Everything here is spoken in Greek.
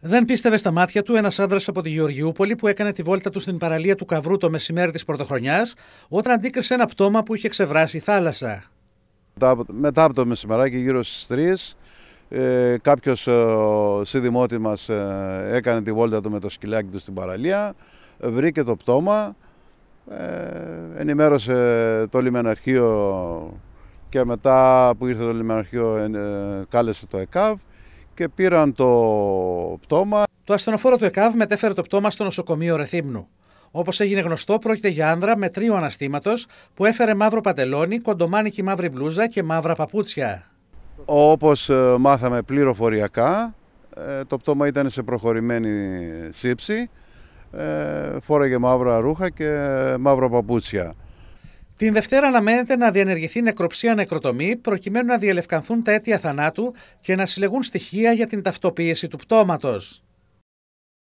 Δεν πίστευε στα μάτια του ένας άντρας από τη Γεωργιούπολη που έκανε τη βόλτα του στην παραλία του Καβρού το μεσημέρι της Πρωτοχρονιάς, όταν αντίκρισε ένα πτώμα που είχε ξεβράσει η θάλασσα. Μετά από το μεσημεράκι, γύρω στις 3, ε, κάποιος ε, συνδημότη μας ε, έκανε τη βόλτα του με το σκυλάκι του στην παραλία, βρήκε το πτώμα, ε, ενημέρωσε το λιμεναρχείο και μετά που ήρθε το λιμεναρχείο ε, κάλεσε το ΕΚΑΒ και πήραν το πτώμα. Το ασθενοφόρο του ΕΚΑΒ μετέφερε το πτώμα στο νοσοκομείο Ρεθύμνου. Όπως έγινε γνωστό, πρόκειται για άνδρα με τρίο αναστήματος που έφερε μαύρο παντελόνι, κοντομάνικη μαύρη μπλούζα και μαύρα παπούτσια. Όπως ε, μάθαμε πληροφοριακά, ε, το πτώμα ήταν σε προχωρημένη σύψη. Ε, φόραγε μαύρα ρούχα και μαύρα παπούτσια. Την Δευτέρα αναμένεται να διενεργηθεί νεκροψία νεκροτομή προκειμένου να διελευκανθούν τα αίτια θανάτου και να συλλεγούν στοιχεία για την ταυτοποίηση του πτώματος.